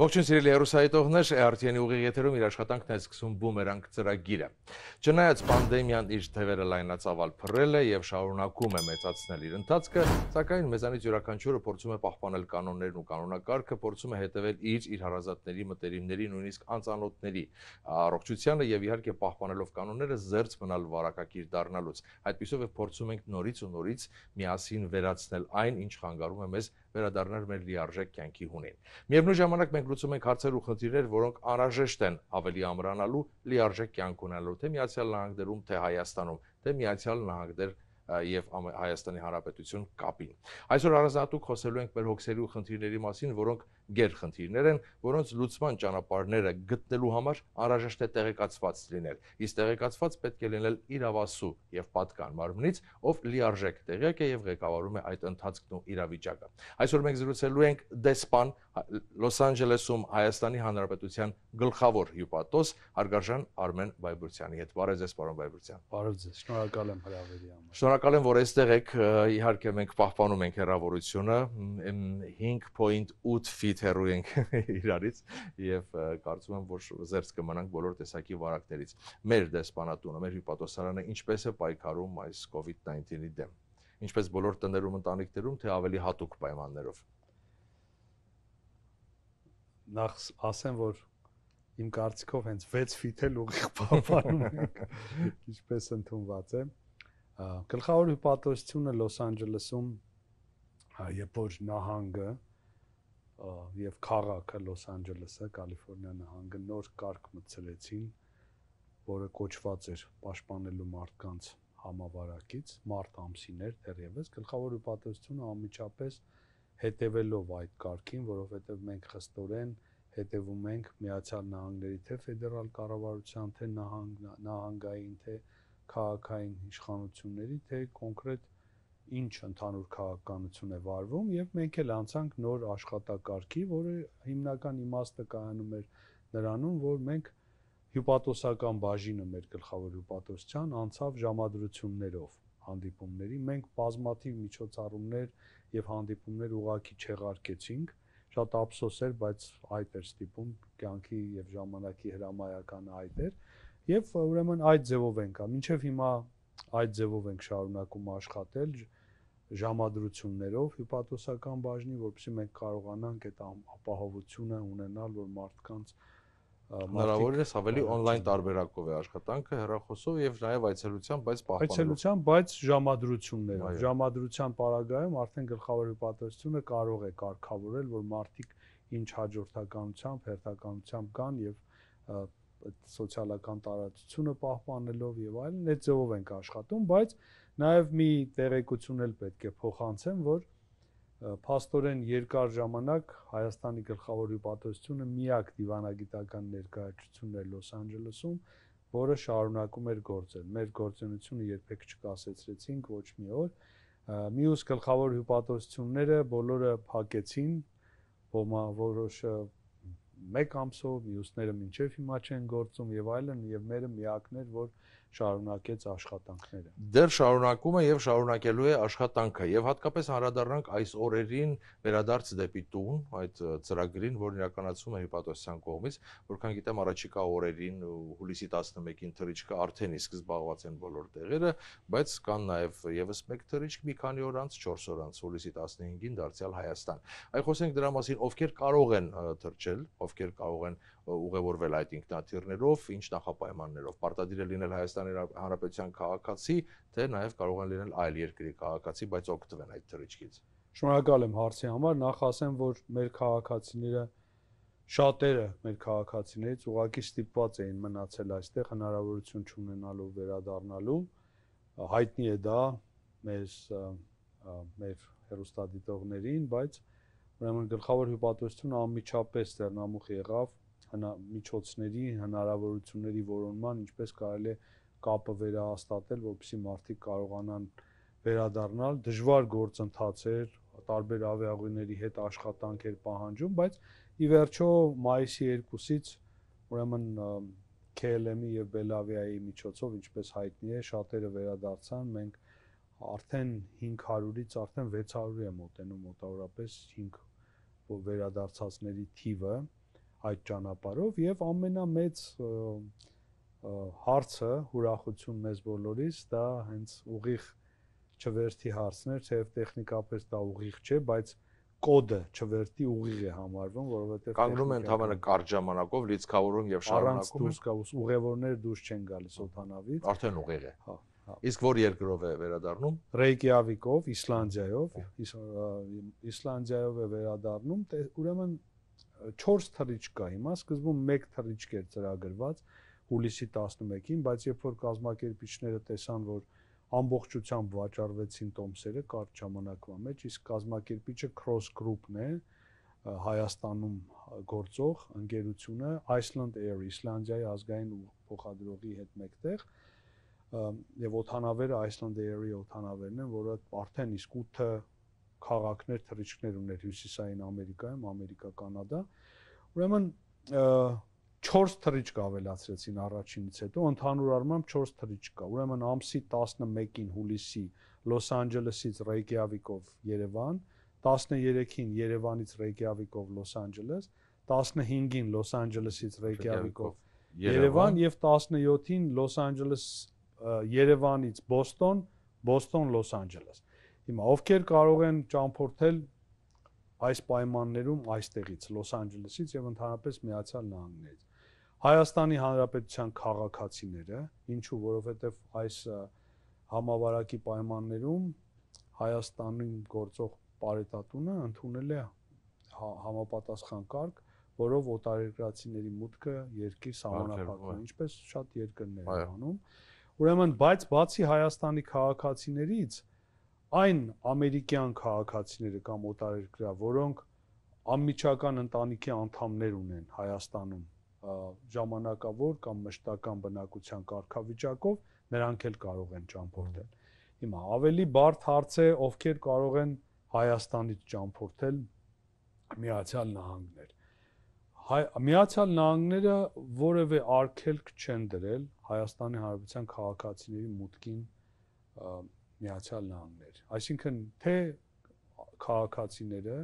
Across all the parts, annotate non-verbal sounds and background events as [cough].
Ողջույն սիրելի հերոսայտողներ, RTN-ի ուղիղ եթերում իր աշխատանքն է սկսում բումերանգ ծրագիրը։ Չնայած պանդեմիան իր թևերը լայնածավալ փռել է եւ շարունակում է մեծացնել իր ընթացքը, սակայն մեզանից յուրաքանչյուրը փորձում է պահպանել կանոններն ու կանոնակարգը, փորձում է հետևել իր իր հարազատների մտերիմների, նույնիսկ անծանոթների առողջությանը եւ իհարկե պահպանելով կանոնները զերծ մնալ վարակակիր դառնալուց։ Այդպիսով է փորձում ենք նորից ու նորից միասին վերացնել այն, ինչ խանգարում է մեզ վերադառնալ մեր լիարժեք կյանքի հունին։ Միևնույն ժամանակ մենք լուծում ենք հարցեր ու խնդիրներ, որոնք անհրաժեշտ են ավելի ամրանալու, լիարժեք կյանք ունենալու թե Միացյալ Նահանգներում, թե Հայաստանում, թե Միացյալ Նահանգներ և Հայաստանի Հանրապետություն կապին։ Այսօր առանձնատուկ խոսելու ենք մեր հոգսերի ու խնդիրների մասին, որոնք գերխնդիրներ են, որոնց լուծման ճանապարհները գտնելու համար անհրաժեշտ է տեղեկացված լինել։ Իսկ տեղեկացված պետք է լինել իրավասու եւ պատկան մարմնից, ով լիարժեք տեղյակ է եւ ղեկավարում է այդ ընթացքն ու իրավիճակը։ Այսօր մենք զրուցելու ենք դեսպան հա, Լոս Անջելեսում Հայաստանի Հանրապետության գլխավոր հյուպատոս հարգարժան Արմեն Բայբուրցյանի հետ։ Բարև ձեզ, պարոն Բայբուրցյան։ Բարև ձեզ։ Շնորհակալ եմ հրավերի համար։ Շնորհակալ եմ, որ այստեղ եք։ Իհարկե մենք պահպանում ենք հեռավորությունը 5.8 feet միմյանից հեռու ենք [laughs] իրարից եւ կարծում եմ որ զերծ կմնանք բոլոր տեսակի վարակներից մեր դեսպանատունը մեր հյուպատոսարանը ինչպես է պայքարում այս COVID-19-ի դեմ ինչպես բոլոր տներում ընտանիքներում թե ավելի հատուկ պայմաններով նախ ասեմ որ իմ կարծիքով հենց 6 ֆիթել ուղիղ բավարում ենք [laughs] ինչպես ընդունված է գլխավոր հյուպատոսությունը լոս անջելեսում երբ որ նահանգը եւ քաղաքը Լոս Անջելեսը, Կալիֆոռնիա նահանգը նոր կարգ մտցրեցին, որը կոչված էր պաշտպանելու մարդկանց համավարակից մարտ ամսին էր դեռևս գլխավոր պատասխանը անմիջապես հետևելով այդ կարգին, որովհետև մենք խստորեն հետևում ենք Միացյալ Նահանգների թե ֆեդերալ կառավարության, թե նահանգ նահանգային, թե քաղաքային իշխանությունների, թե կոնկրետ ինչ ընդհանուր քաղաքականություն է վարվում եւ մենք էլ անցանք նոր աշխատակարգի, որը հիմնական իմաստը կայանում էր նրանում, որ մենք հյուպատոսական բաժինը մեր գլխավոր հյուպատոսության անցավ ժամադրություններով հանդիպումների մենք բազմաթիվ միջոցառումներ եւ հանդիպումներ ուղակի չեղարկեցինք շատ ափսոս էր բայց այդ էր ստիպում կյանքի եւ ժամանակի հրամայականը այդ էր եւ ուրեմն այդ ձևով ենք ա մինչեւ հիմա այդ ձևով ենք շարունակում աշխատել ժամադրություններով հյուպատոսական բաժնի, որովհետեւ մենք կարողանանք այդ ապահովությունը ունենալ, որ մարդկանց հնարավոր է ավելի on-line տարբերակով է աշխատանքը հեռախոսով եւ նաեւ այցելությամբ, բայց պահպանելով։ Այցելությամբ, բայց ժամադրություններով։ Ժամադրության պարագայում արդեն գլխավոր հյուպատոսությունը կարող է կարգավորել, որ մարդիկ ինչ հաջորդականությամբ, հերթականությամբ կան եւ սոցիալական տարածությունը պահպանելով եւ այլն այդ ձևով ենք աշխատում, բայց Նաև մի տեղեկություն էլ պետք է փոխանցեմ, որ փաստորեն երկար ժամանակ Հայաստանի գլխավոր հյուպատոսությունը միակ դիվանագիտական ներկայացությունն էր Լոս Անջելեսում, որը շարունակում էր գործել։ Մեր գործունեությունը երբեք չկասեցրեցինք ոչ մի օր։ Մյուս գլխավոր հյուպատոսությունները բոլորը փակեցին, ոմա որոշը մեկ ամսով, մյուսները ոչ միայն հիմա չեն գործում եւ այլն, եւ մերը միակներ, որ շարունակեց աշխատանքները։ Դեռ շարունակում է եւ շարունակելու է աշխատանքը եւ հատկապես հարադառնանք այս օրերին վերադարձ դեպի տուն այդ ծրագրին, որն իրականացվում է հիպատոսյան կողմից, որքան գիտեմ առաջիկա օրերին հուլիսի 11-ին թրիչկը արդեն իսկ զբաղված են բոլոր տեղերը, բայց կան նաեւ եւս մեկ թրիչք մի քանի օր անց 4 օր անց հուլիսի 15-ին դարձյալ Հայաստան։ Այ խոսենք դրա մասին, ովքեր կարող են թրջել, ովքեր կարող են ուղևորվել այդ ինքնաթիռներով, ինչ նախապայմաններով։ Պարտադիր է լինել Հայաստանի Հանրապետության քաղաքացի, թե նաև կարող են լինել այլ երկրի քաղաքացի, բայց օգտվեն այդ թռիչքից։ Շնորհակալ եմ հարցի համար։ Նախ ասեմ, որ մեր քաղաքացիները շատերը մեր քաղաքացիներից ուղակի ստիպված էին մնացել այստեղ հնարավորություն չունենալու վերադառնալու հայտնի է դա մեր մեր հերոստատիտողներին բայց ուրեմն գլխավոր հյուպատոսությունը անմիջապես ձեռնամուխ եղավ հնա, միջոցների, հնարավորությունների որոնման, ինչպես կարելի է կապը վերահաստատել, որպեսզի մարդիկ կարողանան վերադառնալ դժվար գործընթացեր, տարբեր ավիաուղիների հետ աշխատանք էր պահանջում, բայց ի վերջո մայիսի 2-ից ուրեմն KLM-ի եւ Belavia-ի միջոցով, ինչպես հայտնի է, շատերը վերադարձան, մենք արդեն 500-ից արդեն 600-ի է մոտենում մոտավորապես 5 վերադարձածների թիվը, այդ ճանապարով եւ ամենամեծ հարցը հուրախություն մեզ բոլորիս դա հենց ուղիղ չվերթի հարցներ, թեև տեխնիկապես դա ուղիղ չէ, բայց կոդը չվերթի ուղիղ է համարվում, որովհետեւ կանգնում են ընդհանրը կարճ ժամանակով լիցքավորում եւ շարունակում։ Առանց դուրս գալուս ուղևորներ դուրս չեն գալիս օտանավից։ Արդեն ուղիղ է։ հա, հա։ Իսկ որ երկրով է վերադառնում։ Ռեյկյավիկով, Իսլանդիայով, Իսլանդիայով է վերադառնում, ուրեմն 4 թրիչ կա հիմա, սկզբում 1 թրիչ էր ծրագրված հուլիսի 11-ին, բայց երբ որ կազմակերպիչները տեսան, որ ամբողջությամբ վաճառվեցին տոմսերը կարճ ժամանակվա մեջ, իսկ կազմակերպիչը Cross Group-ն է, Հայաստանում գործող ընկերությունը Iceland Air Իսլանդիայի ազգային փոխադրողի հետ մեկտեղ եւ օթանավերը Iceland Air-ի օթանավերն են, որը արդեն իսկ 8-ը քաղաքներ, թռիչքներ ուներ Հյուսիսային Ամերիկայում, Ամերիկա, Կանադա։ Ուրեմն 4 թրիճկ ավելացրեցին առաջինից հետո ընդհանուր առմամբ 4 թրիճկ կա։ Ուրեմն ամսի 11-ին հուլիսի Լոս Անջելեսից Ռեյկյավիկով Երևան, 13-ին Երևանից Ռեյկյավիկով Լոս Անջելես, 15-ին Լոս Անջելեսից Ռեյկյավիկով Երևան եւ 17-ին Լոս Անջելես Երևանից Բոստոն, Բոստոն Լոս Անջելես։ Հիմա ովքեր կարող են ճամփորդել այս պայմաններում այստեղից Լոս Անջելեսից եւ ընդհանրապես Միացյալ Նահանգներից Հայաստանի Հանրապետության քաղաքացիները, ինչու որովհետև այս համավարակի պայմաններում Հայաստանում գործող պարետատունը ընդունել է հա, համապատասխան կարգ, որով օտարերկրացիների մուտքը երկիր սահմանափակվում, ինչպես շատ երկրներ են անում։ Ուրեմն, բայց բացի Հայաստանի քաղաքացիներից, այն ամերիկյան քաղաքացիները կամ օտարերկրյա, որոնք անմիջական ընտանիքի անդամներ ունեն Հայաստանում ժամանակավոր կամ մշտական բնակության կարգավիճակով, նրանք էլ կարող են ճամփորդել։ Հիմա ավելի բարդ հարց է, ովքեր կարող են Հայաստանից ճամփորդել Միացյալ Նահանգներ։ Հայ Միացյալ Նահանգները որևէ արգելք չեն դրել Հայաստանի Հանրապետության քաղաքացիների մուտքին Միացյալ Նահանգներ։ Այսինքն թե քաղաքացիները,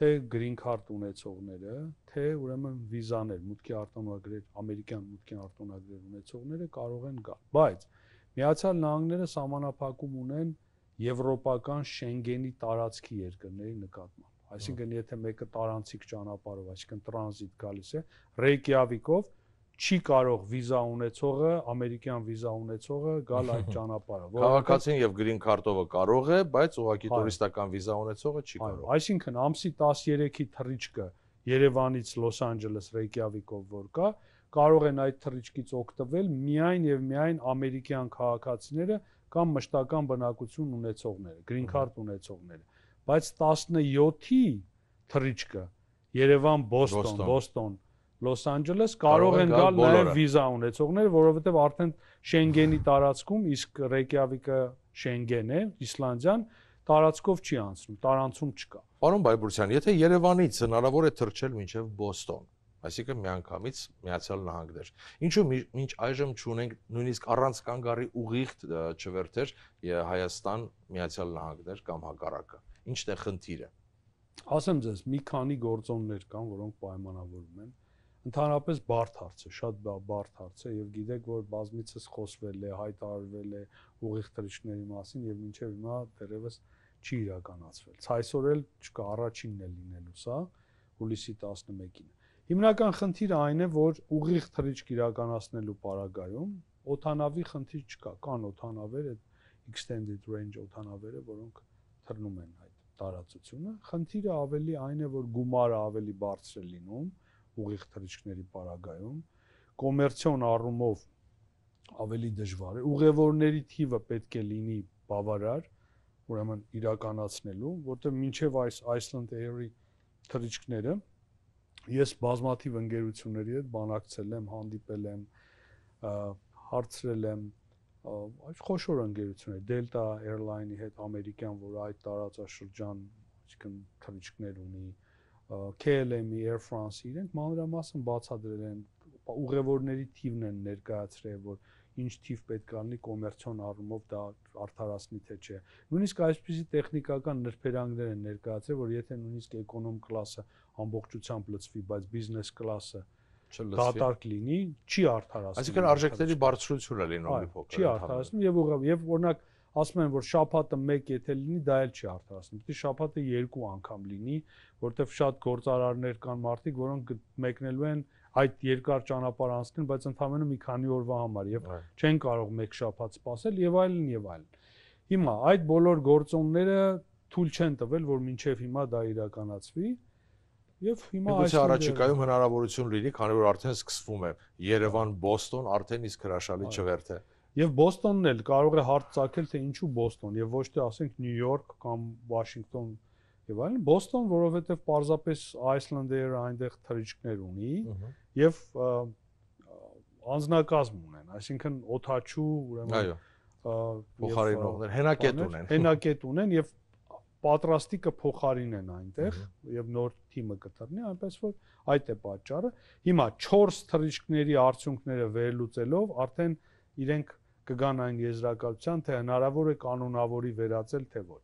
թե green card ունեցողները, թե ուրեմն վիզաներ, մուտքի արտոնագրեր, ամերիկյան մուտքի արտոնագրեր ունեցողները կարող են գալ, բայց Միացյալ Նահանգները սահմանափակում ունեն եվրոպական Շենգենի տարածքի երկրների նկատմամբ։ Այսինքն եթե մեկը տարանցիկ ճանապարհով, այսինքն տրանզիտ գալիս է Ռեյկյավիկով, չի կարող վիզա ունեցողը, ամերիկյան վիզա ունեցողը գալ այդ [laughs] ճանապարհով։ Քաղաքացին եւ գրին քարտովը կարող է, բայց ուղղակի տուրիստական վիզա ունեցողը չի կարող։ Այսինքն ամսի 13-ի թռիչքը Երևանից Լոս Անջելես, Ռեյկյավիկով որ կա, կարող են այդ թռիչքից օգտվել միայն եւ միայն ամերիկյան քաղաքացիները կամ մշտական բնակություն ունեցողները, գրին քարտ ունեցողները։ Բայց 17-ի թռիչքը Երևան, Բոստոն, Բոստոն, Բոստոն Լոս Անջելես կարող են գալ նաև վիզա ունեցողներ, որովհետև արդեն Շենգենի տարածքում, իսկ Ռեյկյավիկը Շենգեն է, Իսլանդիան տարածքով չի անցնում, տարանցում չկա։ Պարոն Բայբուրցյան, եթե Երևանից հնարավոր է թռչել մինչև Բոստոն, այսինքն միանգամից Միացյալ Նահանգներ, ինչու մինչ այժմ չունենք նույնիսկ առանց կանգարի ուղիղ չվերթեր Հայաստան, Միացյալ Նահանգներ կամ հակառակը։ Ինչն է խնդիրը։ Ասեմ ձեզ, մի քանի գործոններ կան, որոնք պայմանավորվում են ընդհանրապես բարդ հարց է, շատ բարդ հարց է եւ գիտեք, որ բազմիցս խոսվել է, հայտարարվել է ուղիղ տրիչների մասին եւ մինչեւ հիմա դերևս չի իրականացվել։ Ցայսօր էլ չկա, առաջինն է լինելու սա, հուլիսի 11-ին։ Հիմնական խնդիրը այն է, որ ուղիղ թրիչք իրականացնելու պարագայում օթանավի խնդիր չկա, կան օթանավեր, այդ extended range օթանավերը, որոնք թռնում են այդ տարածությունը։ Խնդիրը ավելի այն է, որ գումարը ավելի բարձր է լինում, ուղիղ թռիչքների պարագայում կոմերցիոն առումով ավելի դժվար է ուղևորների թիվը պետք է լինի բավարար ուրեմն իրականացնելու որտեղ մինչև այս Iceland Air-ի թռիչքները ես բազմաթիվ ընկերությունների հետ բանակցել եմ հանդիպել եմ հարցրել եմ այս խոշոր ընկերություններ Delta Airline-ի հետ ամերիկյան, որ այդ տարածաշրջան, այսինքն թռիչքներ ունի, KLM-ի, Air France-ի, իրենք մանրամասն բացատրել են ուղևորների թիվն են ներկայացրել, որ ինչ թիվ պետք է անի կոմերցիոն առումով դա արդարացնի թե չէ։ Նույնիսկ այսպիսի տեխնիկական նրբերանգներ են ներկայացրել, որ եթե նույնիսկ էկոնոմ կլասը ամբողջությամբ լծվի, բայց բիզնես կլասը չլծվի, դատարկ լինի, չի արդարացնում։ Այսինքն արժեքների բարձրությունը լինում է փոքր։ Չի արդարացնում եւ ուղղակի եւ օրինակ ասում են որ շաբաթը 1 եթե լինի դա էլ չի արդարացնում պետք է շաբաթը 2 անգամ լինի որովհետև շատ գործարարներ կան մարդիկ որոնք մեկնելու են այդ երկար ճանապարհ անցնեն բայց ընդամենը մի քանի օրվա համար եւ չեն կարող մեկ շաբաթ սպասել եւ այլն եւ այլն հիմա այդ բոլոր գործոնները թույլ չեն տվել որ մինչեւ հիմա դա իրականացվի Եվ հիմա այս առաջիկայում հնարավորություն լինի, քանի որ արդեն սկսվում է Երևան-Բոստոն արդեն իսկ հրաշալի չվերթ է։ Այո Եվ Բոստոնն էլ կարող է հարց ցակել, թե ինչու Բոստոն եւ ոչ թե ասենք Նյու Յորք կամ Վաշինգտոն եւ այլն։ Բոստոն, որովհետեւ պարզապես Iceland-երը այնտեղ թրիչքներ ունի եւ անznակազմ ունեն, այսինքն օթաչու, ուրեմն այո փոխարինողներ հենակետ ունեն։ Հենակետ ունեն եւ պատրաստի կփոխարինեն այնտեղ եւ նոր թիմը կտրնի, այնպես որ այդ է պատճառը։ Հիմա 4 թրիչկների արդյունքները վերլուծելով արդեն իրենք կգան այն եզրակացության, թե հնարավոր է կանոնավորի վերածել, թե ոչ։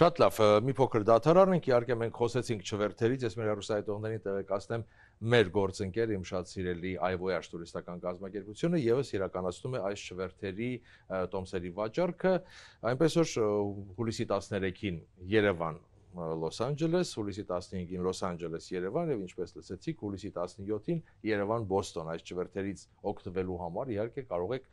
Շատ լավ, մի փոքր դադարարենք, իհարկե մենք խոսեցինք չվերթերից, ես մեր հեռուստայտողներին տեղեկացնեմ մեր գործընկեր իմ շատ սիրելի iVoyage տուրիստական գազམ་ակերպությունը եւս իրականացնում է այս չվերթերի տոմսերի վաճառքը, այնպես որ հուլիսի 13-ին Երևան Լոս Անջելես, հուլիսի 15-ին Լոս Անջելես Երևան եւ ինչպես լսեցիք, հուլիսի 17-ին Երևան Բոստոն, այս ճվերթերից օգտվելու համար իհարկե կարող եք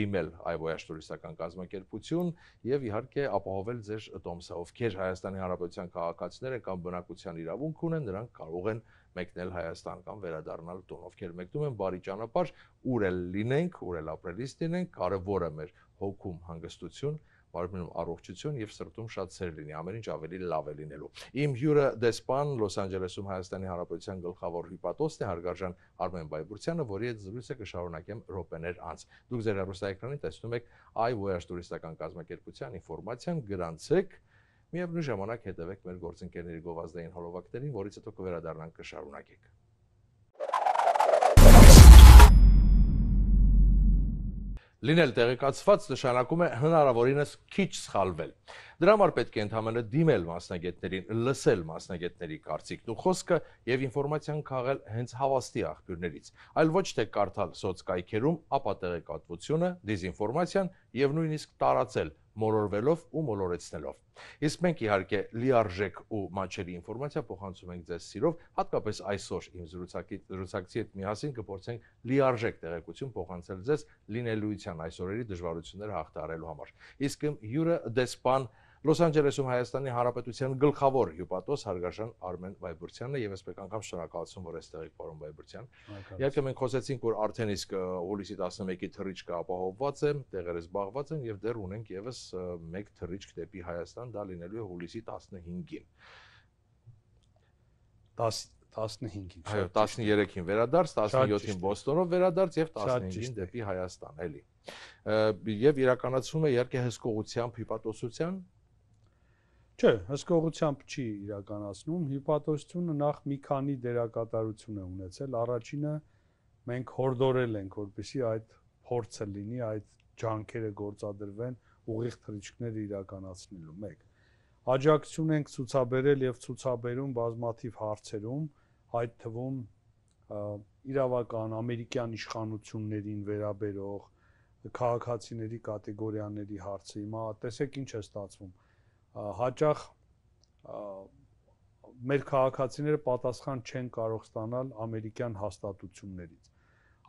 դիմել այվոյաշ տուրիստական կազմակերպություն եւ իհարկե ապահովել ձեր տոմսը, ովքեր Հայաստանի Հանրապետության քաղաքացիներ են կամ բնակության իրավունք ունեն, նրանք կարող են մեկնել Հայաստան կամ վերադառնալ տուն, ովքեր մեկնում են բարի ճանապարհ, ուր էլ լինենք, ուր էլ ապրելիս լինենք, կարևորը մեր հոգում հանգստություն մարմնում առողջություն եւ սրտում շատ սեր լինի, ամեն ինչ ավելի լավ է լինելու։ Իմ հյուրը դեսպան Լոս Անջելեսում Հայաստանի Հանրապետության գլխավոր հիպատոսն է հարգարժան Արմեն Բայբուրցյանը, որի հետ զրույցը կշարունակեմ րոպեներ անց։ Դուք ձեր հեռուստաէկրանին տեսնում եք I Voyage տուրիստական կազմակերպության ինֆորմացիան գրանցեք միևնույն ժամանակ հետևեք մեր գործընկերների գովազդային հոլովակներին, որից հետո կվերադառնանք կշարունակենք։ Լինել տեղեկացված նշանակում է հնարավորինս քիչ սխալվել։ Դրա համար պետք է ընդհանրապես դիմել մասնագետներին, լսել մասնագետների կարծիքն ու խոսքը եւ ինֆորմացիան քաղել հենց հավաստի աղբյուրներից, այլ ոչ թե կարդալ սոցկայքերում ապատեղեկատվությունը, դեզինֆորմացիան եւ նույնիսկ տարածել մոլորվելով ու մոլորեցնելով։ Իսկ մենք իհարկե լիարժեք ու մաչելի ինֆորմացիա փոխանցում ենք ձեզ սիրով, հատկապես այսօր իմ զրուցակի զրուցակցի հետ միասին կփորձենք լիարժեք տեղեկություն փոխանցել ձեզ լինելիության այսօրերի դժվարությունները հաղթահարելու համար։ Իսկ իմ հյուրը դեսպան Լոս Անջելեսում Հայաստանի Հանրապետության գլխավոր հյուպատոս Հարգաշան Արմեն Վայբուրցյանն է եւ ես մեկ անգամ շնորհակալություն որ այստեղ եք պարոն Վայբուրցյան։ Իհարկե մենք խոսեցինք որ արդեն իսկ հուլիսի 11-ի թռիչքը ապահովված է, տեղերը զբաղված են եւ դեռ ունենք եւս մեկ թռիչք դեպի Հայաստան, դա լինելու է հուլիսի 15-ին։ 10 15-ին։ Այո, 13-ին վերադարձ, 17-ին Բոստոնով վերադարձ եւ 15-ին դեպի Հայաստան, էլի։ Եվ իրականացում է իհարկե հսկողությամբ հիպատոսության Չէ, հսկողությամբ չի իրականացնում։ Հիպատոսությունը նախ մի քանի դերակատարություն է ունեցել։ Առաջինը մենք հորդորել ենք, որպեսզի այդ փորձը լինի, այդ ջանքերը գործադրվեն ուղիղ թրիչքները իրականացնելու։ 1 աջակցություն ենք ցուցաբերել եւ ցուցաբերում բազմաթիվ հարցերում, այդ թվում իրավական ամերիկյան իշխանություններին վերաբերող քաղաքացիների կատեգորիաների հարցը։ Հիմա տեսեք ինչ է ստացվում հաճախ մեր քաղաքացիները պատասխան չեն կարող ստանալ ամերիկյան հաստատություններից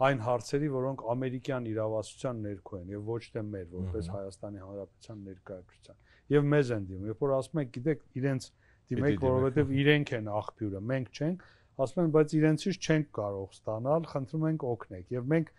այն հարցերի, որոնք ամերիկյան իրավասության ներքո են եւ ոչ թե մեր որպես Հայաստանի Հանրապետության ներկայացության։ Եվ մեզ են դիմում, երբ որ ասում եք, գիտեք, իրենց դիմեք, որովհետեւ հա։ իրենք են աղբյուրը, մենք չենք, ասում են, բայց իրենցից չենք կարող ստանալ, խնդրում ենք օգնեք։ Եվ մենք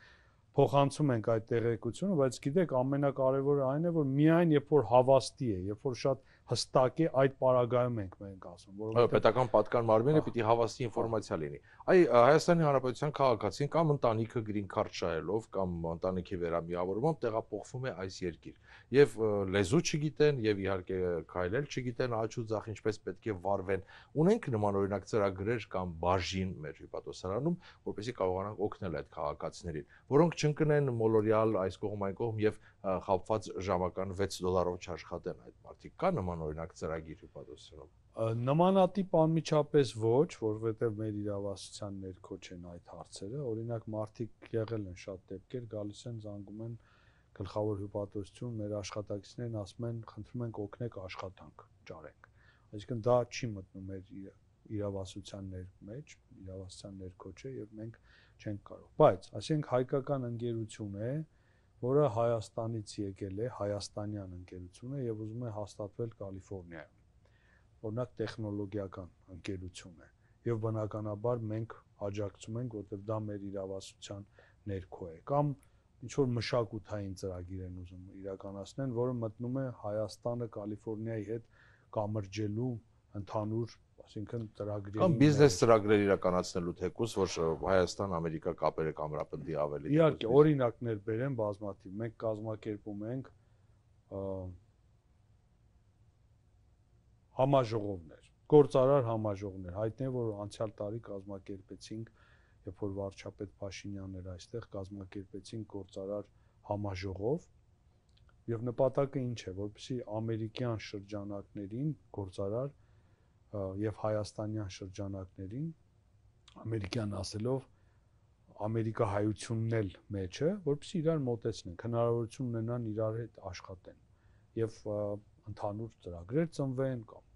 փոխանցում ենք այդ տեղեկությունը, բայց գիտեք, ամենակարևորը այն է, որ միայն երբ որ հավաստի է, երբ որ շատ հստակ է այդ պարագայում ենք մենք ասում, որովհետեւ պետական պատկան մարմինը պիտի հավաստի ինֆորմացիա լինի։ Այ Հայաստանի Հանրապետության քաղաքացին կամ ընտանիքը գրին քարտ շահելով կամ ընտանիքի վերամիավորումով տեղափոխվում է այս երկիր։ Եվ լեզու չգիտեն, եւ իհարկե քայլել չգիտեն, աչու ձախ ինչպես պետք է վարվեն։ Ունենք նման օրինակ ծրագրեր կամ բաժին մեր հիպատոսարանում, որովհետեւ կարողանանք օգնել այդ քաղաքացիներին, որոնք չընկնեն մոլորյալ այս կողմ այն կողմ եւ խապված ժամական 6 դոլարով չաշխատեն այդ մարդիկ կա նման նման օրինակ ծրագիր հյուպատոսությունում նմանատիպ անմիջապես ոչ, որովհետև մեր իրավասության ներքո չեն այդ հարցերը։ Օրինակ մարդիկ եղել են շատ դեպքեր, գալիս են զանգում են գլխավոր հյուպատոսություն, մեր աշխատակիցներն ասում են, խնդրում ենք օգնեք աշխատանք, ճարենք։ Այսինքն դա չի մտնում մեր իրավասության մեջ, իրավասության ներքո չէ եւ մենք չենք կարող։ Բայց, ասենք հայկական ընկերություն է, որը Հայաստանից եկել է, հայաստանյան ընկերություն է եւ ուզում է հաստատվել Կալիֆոռնիայում։ Օրինակ տեխնոլոգիական ընկերություն է եւ բնականաբար մենք աջակցում ենք, որտեղ դա մեր իրավասության ներքո է կամ ինչ որ մշակութային ծրագիր են ուզում իրականացնել, որը մտնում է Հայաստանը Կալիֆոռնիայի հետ կամրջելու ընդհանուր Այսինքն ծրագրի կամ բիզնես ծրագրեր իրականացնելու թեկուս, որ Հայաստան-Ամերիկա կապերը կամրապնդի ավելի։ Իհարկե, օրինակներ բերեմ բազմաթիվ։ Մենք կազմակերպում ենք համաժողովներ, գործարար համաժողովներ։ Հայտնի է, որ անցյալ տարի կազմակերպեցինք, երբ որ վարչապետ Փաշինյանն էր այստեղ, կազմակերպեցինք գործարար համաժողով, եւ նպատակը ինչ է որպեսի ամերիկյան շրջանակներին գործարար եւ հայաստանյան շրջանակներին ամերիկյան ասելով ամերիկա հայությունն էլ մեջ է, որովհետեւ իրար մտածնեն, հնարավորություն ունենան իրար հետ աշխատեն եւ ընդհանուր ծրագրեր ծնվեն կամ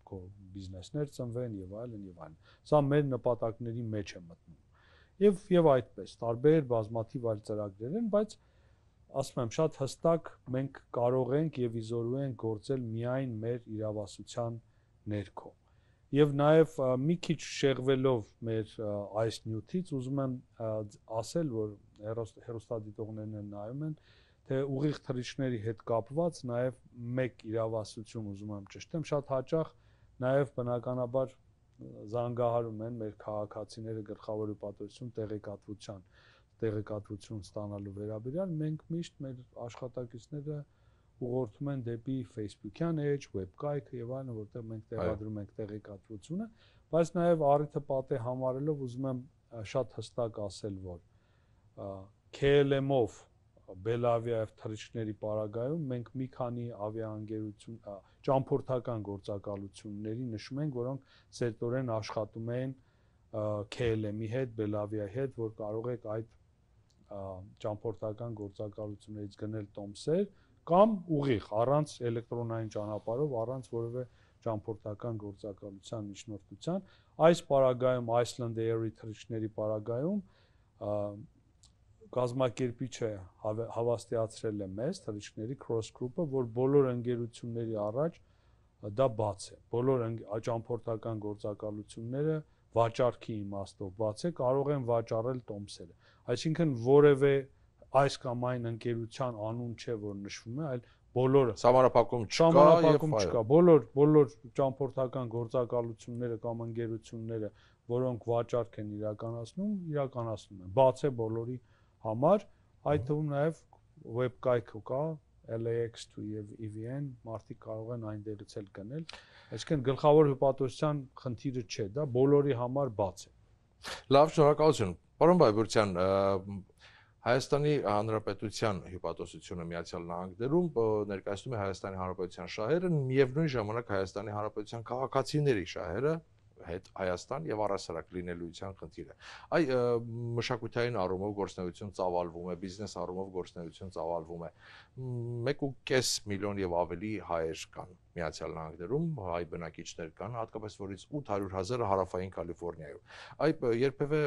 բիզնեսներ ծնվեն եւ այլն եւ այլն։ Սա մեր նպատակների մեջ է մտնում։ Եվ եւ այդպես տարբեր բազմաթիվ այլ ծրագրեր են, բայց ասում եմ շատ հստակ մենք կարող ենք եւ իզորու ենք գործել միայն մեր իրավասության ներքո եւ նաեւ մի քիչ շեղվելով մեր այս նյութից ուզում եմ ասել, որ հերոստատիտողներն են նայում են, թե ուղիղ թռիչքների հետ կապված նաեւ մեկ իրավասություն ուզում եմ ճշտեմ, շատ հաճախ նաեւ բնականաբար զանգահարում են մեր քաղաքացիները գլխավոր պատասխան տեղեկատվության տեղեկատվություն ստանալու վերաբերյալ մենք միշտ մեր աշխատակիցները ուղղորդում են դեպի Facebook-յան էջ, վեբկայք եւ այլն, որտեղ մենք տեղադրում ենք տեղեկատվությունը, բայց նաեւ առիթը պատե համարելով ուզում եմ շատ հստակ ասել, որ KLM-ով Belavia-ով թռիչքների պարագայում մենք մի քանի ավիաանգերություն ճամփորդական գործակալությունների նշում ենք, որոնք ծերտորեն աշխատում են KLM-ի հետ, Belavia-ի հետ, որ կարող եք այդ ճամփորդական գործակալություններից գնել տոմսեր, կամ ուղիղ առանց էլեկտրոնային ճանապարհով, առանց որևէ ճամփորդական գործակալության միջնորդության, այս պարագայում Icelandair-ի թռիչքների պարագայում գազམ་ակերպիչը հավաստիացրել է մեզ թռիչքների cross group-ը, որ բոլոր ընկերությունների առաջ դա բաց է։ Բոլոր ճամփորդական գործակալությունները վաճառքի իմաստով բաց է, կարող են վաճառել տոմսերը։ Այսինքն որևէ այս կամ այն ընկերության անուն չէ, որ նշվում է, այլ բոլորը համարապակում չկա համարապակում չկա բոլոր բոլոր ճամփորդական գործակալությունները կամ ընկերությունները որոնք վաճառք են իրականացնում իրականացնում են բաց է բոլորի համար այդ թվում նաև վեբ կայքը կա LAX2 եւ EVN մարդիկ կարող են այն դերից էլ գնել այսինքն գլխավոր հպատոսության խնդիրը չէ դա բոլորի համար բաց է լավ շնորհակալություն Պարոն Բայբուրցյան, Հայաստանի Հանրապետության հյուպատոսությունը Միացյալ Նահանգներում ներկայացնում է Հայաստանի Հանրապետության շահերը, միևնույն ժամանակ Հայաստանի Հանրապետության քաղաքացիների շահերը, հետ Հայաստան եւ առասարակ լինելիության խնդիրը։ Այ մշակութային առումով գործնեություն ծավալվում է, բիզնես առումով գործնեություն ծավալվում է։ 1.5 միլիոն եւ ավելի հայեր կան Միացյալ Նահանգներում, հայ բնակիչներ կան, հատկապես որից 800.000-ը հարավային Կալիֆոռնիայում։ Այ երբևէ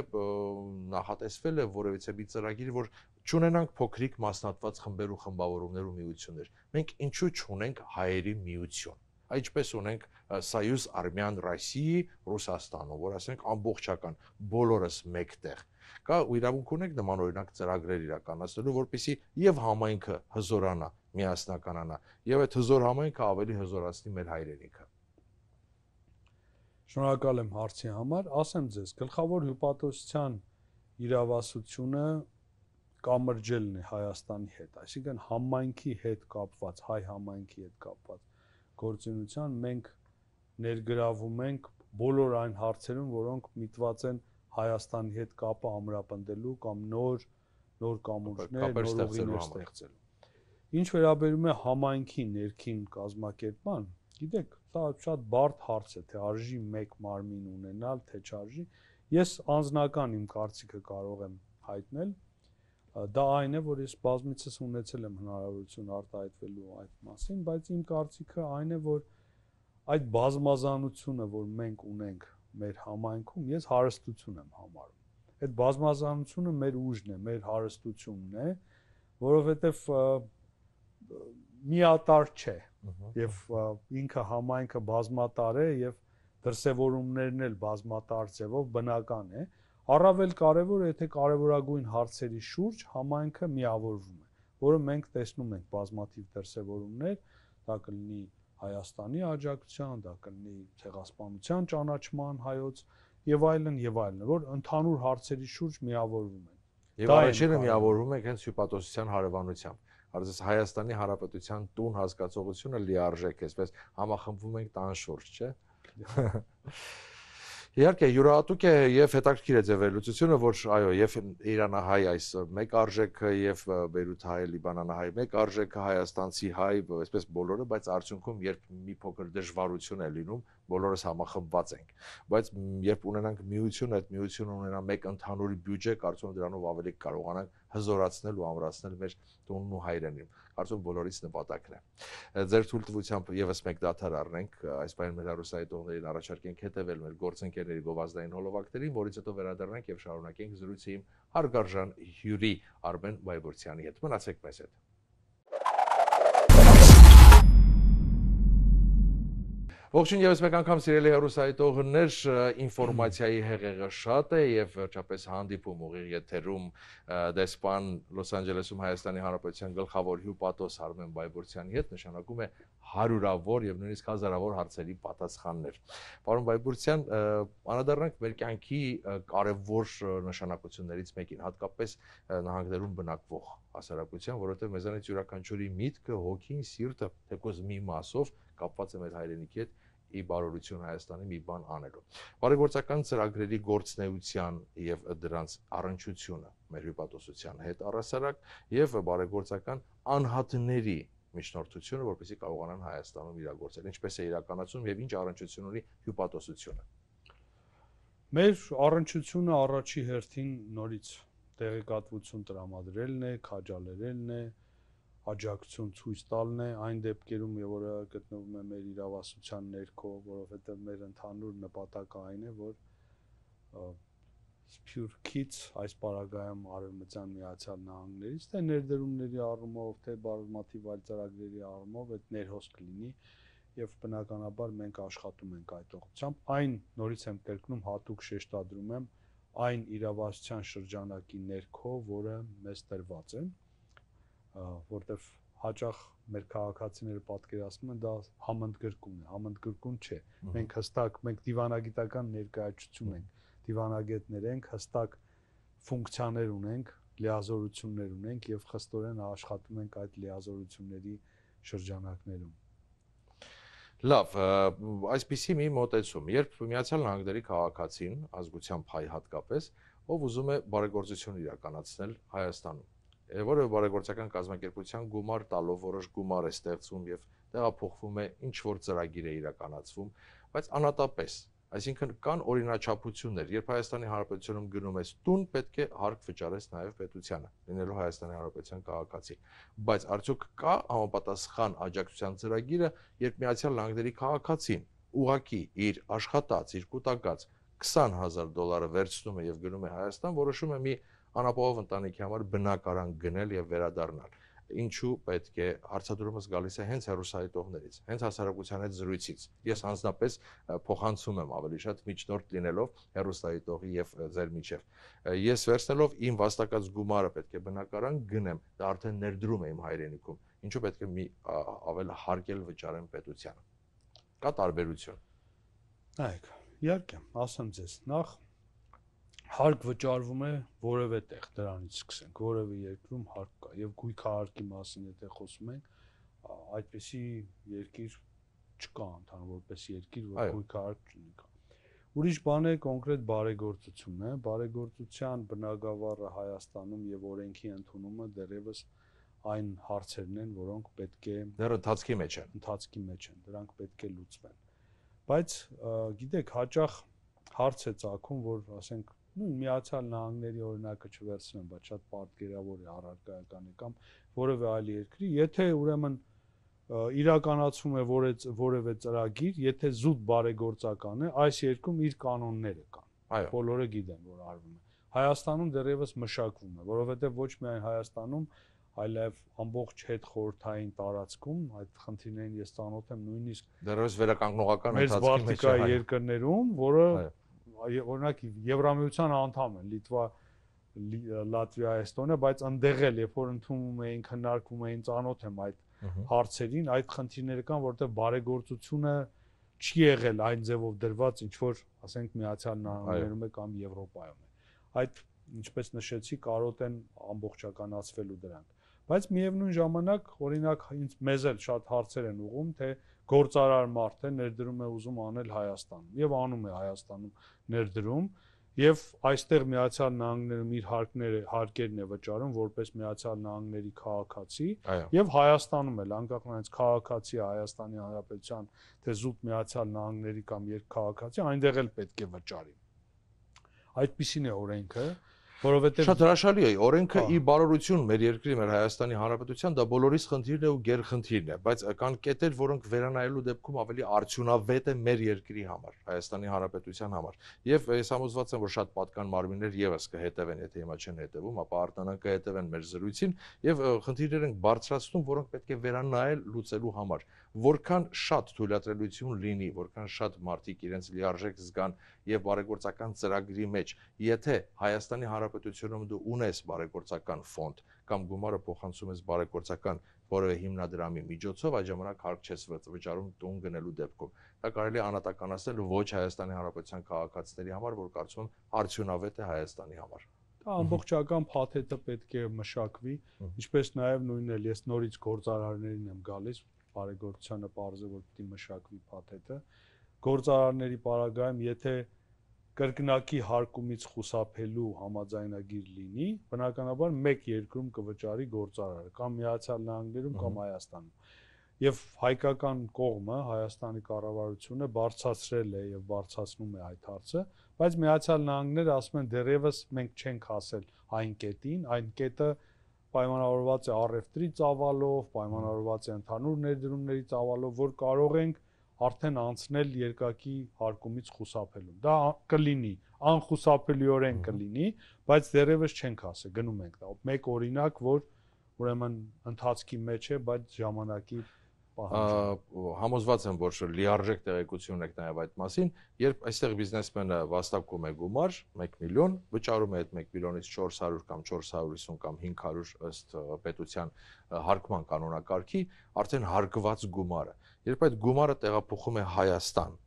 նախատեսվել է որևիցե մի ծրագիր, որ ճունենանք փոքրիկ մասնատված խմբեր ու խմբավորումներ ու միություններ։ Մենք ինչու՞ չունենք հայերի միություն այդպես ունենք Союз Արմյան Ռոսիայի Ռուսաստանով, որ ասենք ամբողջական բոլորս մեկտեղ կա ու իրավունք ունենք նման օրինակ ծրագրեր իրականացնելու, որպիսի եւ համայնքը հզորանա, միասնականանա, եւ այդ հզոր համայնքը ավելի հզորացնի մեր հայրենիքը։ Շնորհակալ եմ հարցի համար։ Ասեմ ձեզ, գլխավոր հյուպատոսության իրավասությունը կամրջելն է Հայաստանի հետ, այսինքն համայնքի հետ կապված, հայ համայնքի հետ կապված գործունեության մենք ներգրավում ենք բոլոր այն հարցերում, որոնք միտված են Հայաստանի հետ կապը ամրապնդելու կամ նոր նոր կամուրջներ, նոր ուղիներ ստեղծելու։ Ինչ վերաբերում է համայնքի ներքին կազմակերպման, գիտեք, սա շատ բարդ հարց է, թե արժի մեկ մարմին ունենալ, թե չարժի։ Ես անձնական իմ կարծիքը կարող եմ հայտնել, դա այն է, որ ես բազմիցս ունեցել եմ հնարավորություն արտահայտվելու այդ մասին, բայց իմ կարծիքը այն է, որ այդ բազմազանությունը, որ մենք ունենք մեր համայնքում, ես հարստություն եմ համարում։ Այդ բազմազանությունը մեր ուժն է, մեր հարստությունն է, որովհետև միատար չէ։ Եվ ինքը համայնքը բազմատար է եւ դրսևորումներն էլ բազմատար ձևով բնական է։ Ա, Առավել կարևոր է, եթե կարևորագույն հարցերի շուրջ համայնքը միավորվում է, որը մենք տեսնում ենք բազմաթիվ դրսևորումներ, դա կլինի Հայաստանի աջակցության, դա կլինի ցեղասպանության ճանաչման հայոց եւ այլն եւ այլն, որ ընդհանուր հարցերի շուրջ միավորվում են։ Եվ առաջինը միավորվում է հենց հյուպատոսության հարևանությամբ։ Արդյոք Հայաստանի Հանրապետության տուն հասկացողությունը լիարժեք է, այսպես համախմբվում ենք տան շուրջ, չէ՞։ Իհարկե յուրահատուկ է եւ հետաքրքիր է ձևելուցությունը, որ այո, եւ Իրանահայ այս մեկ արժեքը եւ Բեյրութ հայ, Լիբանանահայ մեկ արժեքը, հայաստանցի հայ, այսպես բոլորը, բայց արդյունքում երբ մի փոքր դժվարություն է լինում, բոլորս համախմբված ենք։ Բայց երբ ունենանք միություն, այդ միությունը ունենա մեկ ընդհանուր բյուջե, կարծում եմ դրանով ավելի կարողանանք հզորացնել ու ամրացնել մեր տունն ու հայրենին։ Արդյոք բոլորիս նպատակն է։ Ձեր ցուցությամբ եւս մեկ դաթար առնենք, այս պայն մեր հarusայտողներին առաջարկենք հետևել մեր գործընկերների գովազդային հոլովակներին, որից հետո վերադառնանք եւ շարունակենք զրույցը իմ հարգարժան հյուրի Արմեն Բայբուրցյանի հետ։ Մնացեք մեզ հետ։ Ողջույն եւս մեկ անգամ սիրելի հերոսայտողներ, ինֆորմացիայի հեղեղը շատ է եւ վերջապես հանդիպում ուղիղ եթերում դեսպան Լոս Անջելեսում Հայաստանի Հանրապետության գլխավոր հյուպատոս Արմեն Բայբուրցյանի հետ նշանակում է հարյուրավոր եւ նույնիսկ հազարավոր հարցերի պատասխաններ։ Պարոն Բայբուրցյան, անդրադառնանք մեր կյանքի կարևոր նշանակություններից մեկին, հատկապես նահանգներում բնակվող հասարակության, որովհետեւ մեզանից յուրաքանչյուրի միտքը, հոգին, սիրտը, թեկոս մի մասով կապված է մեր հայրենիքի հետ ի բարօրություն Հայաստանի մի բան անելու։ Բարեգործական ծրագրերի գործնեայության եւ դրանց առնչությունը մեր հյուպատոսության հետ առասարակ եւ բարեգործական անհատների միջնորդությունը, որպեսզի կարողանան Հայաստանում իրագործել։ Ինչպես է իրականացում եւ ինչ առնչություն ունի հյուպատոսությունը։ Մեր առնչությունը առաջի հերթին նորից տեղեկատվություն տրամադրելն է, քաջալերելն է, է աջակցություն ցույց տալն է այն դեպքերում, որը գտնվում է մեր իրավասության ներքո, որովհետև մեր ընդհանուր նպատակը այն է, որ Սփյուռքից այս պարագայում արևմտյան միացյալ նահանգներից թե ներդրումների առումով, թե բարոյմատիվ այլ ծրագրերի առումով այդ ներհոս կլինի եւ բնականաբար մենք աշխատում ենք այդ ուղղությամբ։ Այն նորից եմ կրկնում հատուկ շեշտադրում եմ այն իրավասության շրջանակի ներքո, որը մեզ տրված է։ Ա, որտեվ հաճախ մեր քաղաքացիները պատկերացնում են դա համընդգրկում է, համընդգրկում չէ։ Մենք հստակ, մենք դիվանագիտական ներկայացություն ենք, դիվանագետներ ենք, հստակ ֆունկցիաներ ունենք, լիազորություններ ունենք եւ խստորեն աշխատում ենք այդ լիազորությունների շրջանակներում։ Լավ, այսպիսի մի մոտեցում, երբ Միացյալ Նահանգների քաղաքացին, ազգությամբ հայ հատկապես, ով ուզում է բարեգործություն իրականացնել Հայաստանում, որևէ բարեգործական կազմակերպության գումար տալով որոշ գումար է ստեղծում եւ տեղափոխվում է ինչ որ ծրագիր է իրականացվում, բայց անատապես Այսինքն կան օրինաչափություններ, երբ Հայաստանի Հանրապետությունում գնում ես տուն, պետք է հարկ վճարես նաև պետությանը, լինելու Հայաստանի Հանրապետության քաղաքացի։ Բայց արդյոք կա համապատասխան աջակցության ծրագիրը, երբ Միացյալ Նահանգների քաղաքացին ուղակի իր աշխատած, իր կուտակած 20000 դոլարը վերցնում է եւ գնում է Հայաստան, որոշում է մի անապահով ընտանիքի համար բնակարան գնել եւ վերադառնալ ինչու պետք է հարցադրումս գալիս է հենց հերոսայտողներից, հենց հասարակության հետ զրույցից։ Ես անձնապես փոխանցում եմ ավելի շատ միջնորդ լինելով հերոսայտողի եւ ձեր միջև։ Ես վերցնելով իմ վաստակած գումարը պետք է բնակարան գնեմ, դա արդեն ներդրում է իմ հայրենիքում։ Ինչու պետք է մի ավել հարգել վճարեմ պետությանը։ Կա տարբերություն։ Նայեք, իհարկե, ասեմ ձեզ, նախ հարկ վճարվում է որևէ տեղ դրանից սկսենք որևէ երկրում հարկ կա եւ գույքահարկի մասին եթե խոսում ենք այդպիսի երկիր չկա ընդհանուր որպես երկիր որ գույքահարկ չունի կա ուրիշ բան է կոնկրետ բարեգործությունը բարեգործության բնագավառը Հայաստանում եւ օրենքի ընդունումը դեռևս այն հարցերն են որոնք պետք է դեռ ընթացքի մեջ են ընթացքի մեջ են դրանք պետք է լուծվեն բայց գիտեք հաճախ հարց է ցակում որ ասենք նույն միացյալ նահանգների օրինակը չվերցնեմ, բայց շատ պատկերավոր է առարկայական է կամ որևէ այլ երկրի, եթե ուրեմն իրականացում է որևէ ծրագիր, եթե զուտ բարեգործական է, այս երկում իր կանոնները կան։ Այո։ Բոլորը գիտեն, որ արվում է։ Հայաստանում դեռևս մշակվում է, որովհետև ոչ միայն Հայաստանում, այլ նաև ամբողջ հետ խորթային տարածքում այդ խնդիրներին ես ծանոթ եմ նույնիսկ դեռևս վերականգնողական ընթացքի մեջ։ Մեր Բալտիկայի երկրներում, որը Այո օրինակ Եվրամիության անդամ են Լիտվա, Լատվիա, Էստոնիա, բայց այնտեղ էլ երբ որ ընդունում էին, քննարկում էին, ծանոթ եմ այդ հարցերին, այդ խնդիրները կան, որովհետև բարեգործությունը չի եղել այն ձևով դրված, ինչ որ, ասենք, Միացյալ Նահանգներում է կամ Եվրոպայում է։ Այդ ինչպես նշեցի, կարոտ են ամբողջականացվելու դրանք։ Բայց միևնույն ժամանակ, օրինակ, ինձ մեզ էլ շատ հարցեր են ուղում, թե գործարար մարդ է ներդրում է ուզում անել Հայաստանում եւ անում է Հայաստանում ներդրում եւ այստեղ Միացյալ Նահանգներում իր հարկները հարկերն է վճարում որպես Միացյալ Նահանգների քաղաքացի եւ Հայաստանում էլ անկախնայից քաղաքացի Հայաստանի Հանրապետության թե զուտ Միացյալ Նահանգների կամ երկքաղաքացի այնտեղ էլ պետք է վճարի այդպիսին է օրենքը Որովհետև շատ հրաշալի է, օրենքը ի բարօրություն մեր երկրի, մեր Հայաստանի Հանրապետության դա բոլորիս խնդիրն է ու գերխնդիրն է, բայց կան կետեր, որոնք վերանայելու դեպքում ավելի արդյունավետ է մեր երկրի համար, Հայաստանի Հանրապետության համար։ Եվ ես համոզված եմ, որ շատ պատկան մարմիններ եւս կհետևեն, եթե հիմա չեն հետևում, ապա արտանանքը կհետևեն մեր զրույցին եւ խնդիրներ են բարձրացնում, որոնք պետք է վերանայել լուծելու համար որքան շատ թույլատրելություն լինի, որքան շատ մարդիկ իրենց լիարժեք զգան եւ բարեգործական ծրագրի մեջ, եթե Հայաստանի Հանրապետությունում դու ունես բարեգործական ֆոնդ կամ գումարը փոխանցում ես բարեգործական որևէ հիմնադրամի միջոցով, այդ ժամանակ հարկ չես վճարում տուն գնելու դեպքում։ Դա կարելի է անատականացնել ոչ Հայաստանի Հանրապետության քաղաքացիների համար, որ կարծում եմ արդյունավետ է Հայաստանի համար։ Դա ամբողջական փաթեթը պետք է մշակվի, ինչպես նաև նույնն էլ ես նորից գործարարներին եմ գալիս, բարեգործությանը parze որ պիտի մշակվի փաթեթը գործարարների պարագայում եթե կրկնակի հարկումից խուսափելու համաձայնագիր լինի, բնականաբար մեկ երկրում կվճարի գործարարը, կամ Միացյալ Նահանգներում, կամ Հայաստանում։ Եվ հայկական կողմը, Հայաստանի կառավարությունը բարձրացրել է եւ բարձրացնում է այդ հարցը, բայց Միացյալ Նահանգները ասում են դեռևս մենք չենք հասել այն կետին, այն կետը, կետը պայմանավորված է առևտրի ծավալով, պայմանավորված է ընդհանուր ներդրումների ծավալով, որ կարող ենք արդեն անցնել երկակի հարկումից խուսափելուն։ Դա կլինի, անխուսափելիորեն կլինի, բայց դերևս չենք ասի, գնում ենք դա։ Մեկ օրինակ, որ ուրեմն ընթացքի մեջ է, բայց ժամանակի համոզված եմ, որ լիարժեք տեղեկություն եք նաև այդ մասին, երբ այստեղ բիզնեսմենը վաստակում է գումար 1 միլիոն, վճարում է այդ 1 միլիոնից 400 կամ 450 կամ 500 ըստ պետության հարկման կանոնակարգի, արդեն հարկված գումարը։ Երբ այդ գումարը տեղափոխում է Հայաստան,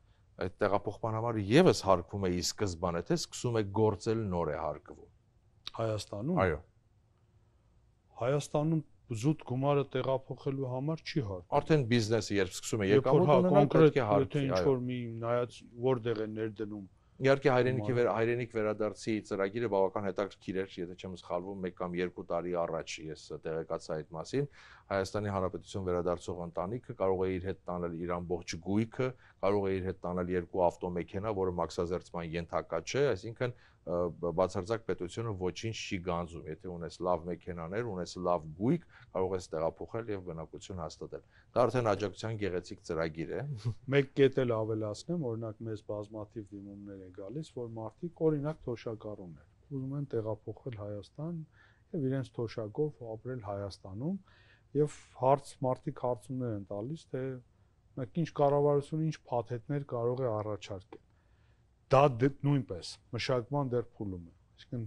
այդ տեղափոխման համար եւս հարկվում է ի սկզբանե, թե սկսում է գործել նոր է հարկվում։ Հայաստանում։ Այո։ Հայաստանում զուտ գումարը տեղափոխելու համար չի հարկ։ Արդեն բիզնեսը երբ սկսում է եկամուտ ունենալ, հա- պետք է հարկ։ Եթե ինչ որ մի նայած որտեղ է ներդնում։ Իհարկե հայրենիքի վեր հայրենիք վերադարձի ծրագիրը բավական հետաքրքիր էր, եթե չեմ սխալվում, 1 կամ 2 տարի առաջ ես տեղեկացա այդ մասին։ Հայաստանի Հանրապետություն վերադարձող ընտանիքը կարող է իր հետ տանել իր ամբողջ գույքը, կարող է իր հետ տանել երկու ավտոմեքենա, որը մաքսազերծման ենթակա չէ, այսինքն բացարձակ պետությունը ոչինչ չի գանձում, եթե ունես լավ մեքենաներ, ունես լավ գույք, կարող ես տեղափոխել եւ բնակություն հաստատել։ Դա արդեն աջակցության գեղեցիկ ծրագիր է։ [laughs] Մեկ կետ էլ ավելացնեմ, օրինակ մեզ բազմաթիվ դիմումներ է գալիս, որ մարդիկ օրինակ թոշակառուներ ուզում են տեղափոխվել Հայաստան եւ իրենց թոշակով ապրել Հայաստանում եւ հարց մարդիկ հարցումներ են տալիս, թե նա ինչ կառավարությունը ինչ փաթեթներ կարող է առաջարկել դա դե- նույնպես մշակման դեր փուլում է այսինքն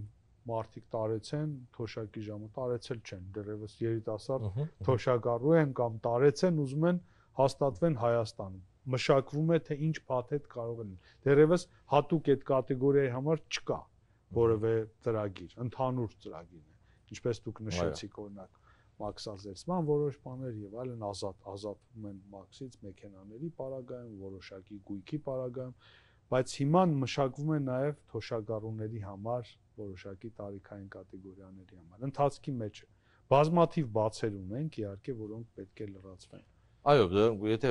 մարդիկ տարեց են թոշակի ժամը տարեցել չեն դերևս երիտասարդ թոշակառու են կամ տարեց են ուզում են հաստատվեն Հայաստանում մշակվում է թե ինչ փաթեթ կարող են դերևս հատուկ այդ կատեգորիայի համար չկա որևէ ծրագիր ընդհանուր ծրագիրն է ինչպես դուք նշեցիք օրինակ մաքսազերծման որոշ բաներ եւ այլն ազատ ազատվում են մաքսից մեքենաների պարագայում, որոշակի գույքի պարագայում, բայց հիմա մշակվում է նաև թոշակառուների համար որոշակի տարիքային կատեգորիաների համար։ Ընթացքի մեջ բազմաթիվ բացեր ունենք, իհարկե, որոնք պետք է լրացվեն։ Այո, դե, եթե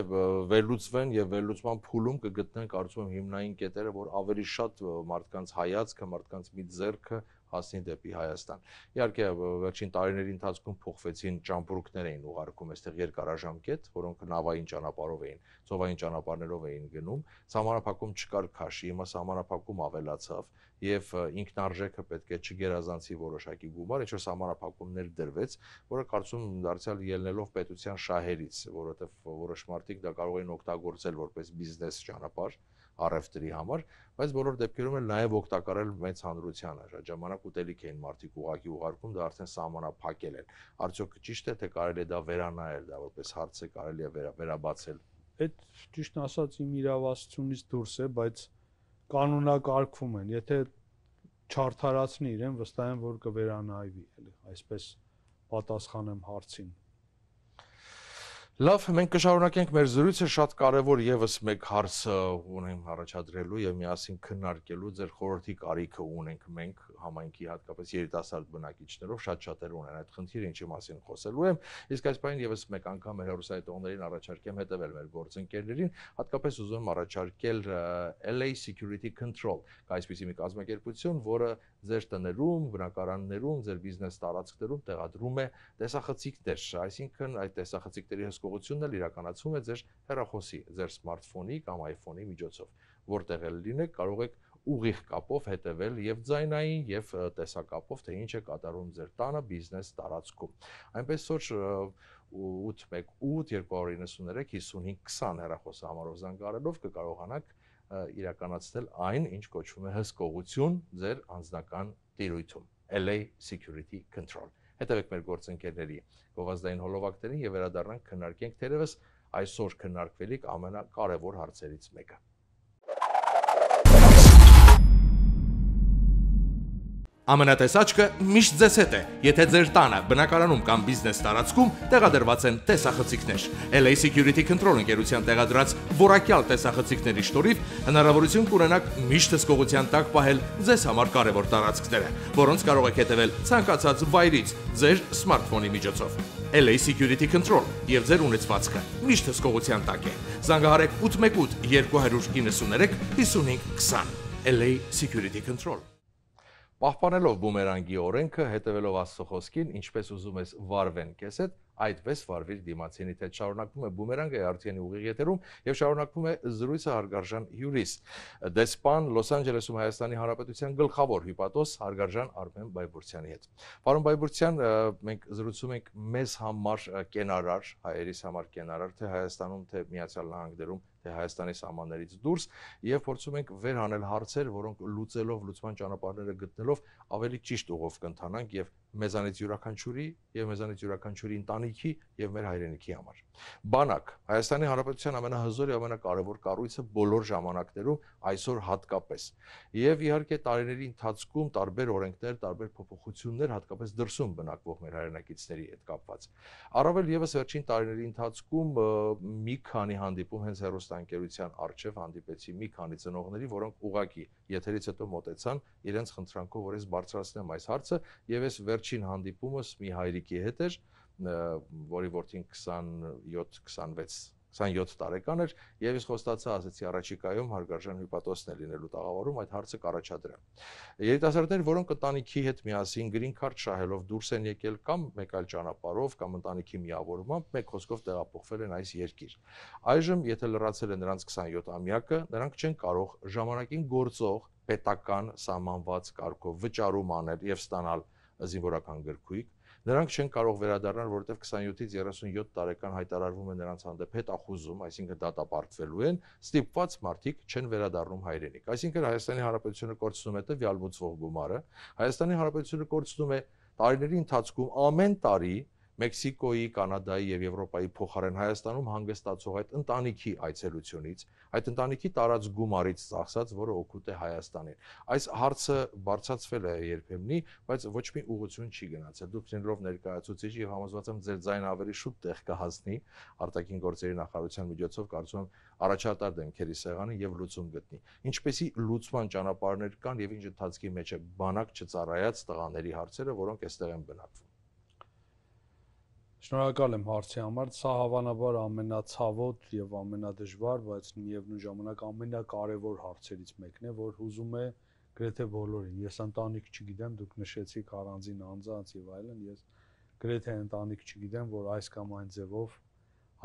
վերլուծվեն եւ վերլուծման փուլում կգտնենք արդյոք հիմնային կետերը, որ ավելի շատ մարդկանց հայացքը, մարդկանց մի ձեռքը հասնին դեպի Հայաստան։ Իհարկե վերջին տարիների ընթացքում փոխվեցին ճամբրուկներ էին ուղարկում այստեղ երկարաժամկետ, որոնք նավային ճանապարհով էին, ծովային ճանապարհներով էին գնում։ Սահմանափակում չկար քաշի, հիմա սահմանափակում ավելացավ եւ ինքնարժեքը պետք է չգերազանցի որոշակի գումար, ինչ որ սահմանափակումներ դրվեց, որը կարծում դարձյալ ելնելով պետության շահերից, որովհետեւ որոշ մարդիկ դա կարող էին օգտագործել որպես բիզնես ճանապարհ առևտրի համար, բայց բոլոր դեպքերում էլ նաև օգտակարել մեծ հանրությանը։ Այդ ժամանակ ուտելիք էին մարդիկ ուղակի ուղարկում, դա արդեն սահմանափակել էր։ Արդյոք ճիշտ է, թե կարելի է դա վերանայել, դա որպես հարց է կարելի է վերա, վերաբացել։ Այդ ճիշտն ասած իմ իրավասությունից դուրս է, բայց կանոնակարգվում են։ Եթե չարթարացնի իրեն, վստահ եմ, որ կվերանայվի, էլի, այսպես պատասխանեմ հարցին։ Լավ, մենք կշարունակենք մեր զրույցը շատ կարևոր եւս մեկ հարցը ունենք առաջադրելու եւ միասին քննարկելու ձեր խորհրդի կարիքը ունենք մենք համայնքի հատկապես երիտասարդ բնակիչներով շատ շատեր ունեն այդ խնդիրը ինչի մասին խոսելու եմ իսկ այս բանը եւս մեկ անգամ մեր հերոսայտողներին առաջարկեմ հետեւել մեր գործընկերներին հատկապես ուզում եմ առաջարկել LA Security Control այսպիսի մի կազմակերպություն որը ձեր տներում, բնակարաններում, ձեր բիզնես տարածքներում տեղադրում է տեսախցիկներ, այսինքն այդ տեսախցիկների հսկողությունն էլ իրականացվում է ձեր հեռախոսի, ձեր սմարթֆոնի կամ iPhone-ի միջոցով, որտեղ էլ լինեք, կարող եք ուղիղ կապով հետևել եւ ձայնային եւ տեսակապով թե ինչ է կատարում ձեր տանը բիզնես տարածքում։ Այնպես որ 818 293 5520 հեռախոսահամարով զանգարելով կկարողանաք իրականացնել այն, ինչ կոչվում է հսկողություն ձեր անձնական տիրույթում, LA Security Control։ Հետևեք մեր գործընկերների գովազդային հոլովակներին եւ վերադառնանք քննարկենք թերևս այսօր քննարկվելիք ամենակարևոր հարցերից մեկը։ Ամենատես աչքը միշտ ձեզ հետ է, եթե ձեր տանը, բնակարանում կամ բիզնես տարածքում տեղադրված են տեսախցիկներ։ LA Security Control ընկերության տեղադրած որակյալ տեսախցիկների շնորհիվ հնարավորություն կունենաք միշտ հսկողության տակ պահել ձեզ համար կարևոր տարածքները, որոնց կարող եք հետևել ցանկացած վայրից ձեր սմարթֆոնի միջոցով։ LA Security Control եւ ձեր ունեցվածքը միշտ հսկողության տակ է։ Զանգահարեք 818 293 5520 LA Security Control Պահպանելով բումերանգի օրենքը, հետևելով Աստծո խոսքին, ինչպես ուզում ես վարվեն քեզ հետ, այդպես վարվիր դիմացինի թե շարունակվում է բումերանգը արդյանի ուղիղ եթերում եւ շարունակվում է զրույցը հարգարժան հյուրիս դեսպան լոս անջելեսում հայաստանի հանրապետության գլխավոր հյուպատոս հարգարժան արմեն բայբուրցյանի հետ պարոն բայբուրցյան մենք զրուցում ենք մեզ համար կենարար հայերիս համար կենարար թե հայաստանում թե միացյալ նահանգներում թե Հայաստանի սահմաններից դուրս եւ փորձում ենք վերհանել հարցեր, որոնք լուծելով լուծման ճանապարհները գտնելով ավելի ճիշտ ուղով կընթանանք եւ մեզանից յուրաքանչյուրի եւ մեզանից յուրաքանչյուրի ընտանիքի եւ մեր հայրենիքի համար։ Բանակ Հայաստանի Հանրապետության ամենահզոր եւ ամենակարևոր կառույցը բոլոր ժամանակներում այսօր հատկապես։ Եվ իհարկե տարիների ընթացքում տարբեր օրենքներ, տարբեր փոփոխություններ հատկապես դրսում բնակվող մեր հայրենակիցների հետ կապված։ Առավել եւս վերջին տարիների ընթացքում մի քանի հանդիպում հենց հերոստանգերության արչեվ հանդիպեցի մի քանի ծնողների, որոնք ուղակի եթերից հետո մտեցան իրենց խնդրանքով, որ ես բարձրացնեմ այս հարցը եւ ես վեր վերջին հանդիպումս մի հայրիկի հետ էր, որի որդին 27-26 27 տարեկան էր եւ ես խոստացա ասեցի առաջիկայում հարգարժան հյուպատոսն է լինելու տաղավարում այդ հարցը կառաջադրեմ։ Երիտասարդներ, որոնք ընտանիքի հետ միասին գրին քարտ շահելով դուրս են եկել կամ մեկ այլ ճանապարով կամ ընտանիքի միավորմամբ մեկ հոսքով տեղափոխվել են այս երկիր։ Այժմ, եթե լրացել է նրանց 27-ամյակը, նրանք չեն կարող ժամանակին գործող պետական սահմանված կարգով վճարում անել եւ ստանալ զինվորական գրքույկ, նրանք չեն կարող վերադառնալ, որովհետև 27-ից 37 տարեկան հայտարարվում է նրանց հանդեպ հետախուզում, այսինքն դատապարտվելու են, ստիպված մարդիկ չեն վերադառնում հայրենիք։ Այսինքն Հայաստանի Հանրապետությունը կորցնում է տվյալ մուծվող գումարը, Հայաստանի Հանրապետությունը կորցնում է տարիների ընթացքում ամեն տարի Մեքսիկոյի, Կանադայի եւ Եվրոպայի փոխարեն Հայաստանում հանգստացող այդ ընտանիքի այցելությունից, այդ ընտանիքի տարածգում արից ծախսած, որը օգուտ է Հայաստանին։ Այս հարցը բարձացվել է երբեմնի, բայց ոչ մի ուղղություն չի գնացել։ Դուք ցենտրով ներկայացուցիչ եւ համոզված եմ ձեր ձայնը ավելի շուտ տեղ կհասնի արտաքին գործերի նախարարության միջոցով, կարծում եմ առաջատար դեմքերի սեղանը եւ լուծում գտնի։ Ինչպեսի լուծման ճանապարհներ կան եւ ինչ ընթացքի մեջ է բանակ չծառայած տղաների հարցերը, որոնք այստեղ են բնակվում։ Շնորհակալ եմ հարցի համար։ Սա հավանաբար ամենացավոտ եւ ամենադժվար, բայց միևնույն ժամանակ ամենակարևոր հարցերից մեկն է, որ հուզում է գրեթե բոլորին։ Ես ընտանիք չգիտեմ, դուք նշեցիք առանձին անձանց եւ այլն, ես գրեթե ընտանիք չգիտեմ, որ այս կամ այն ձևով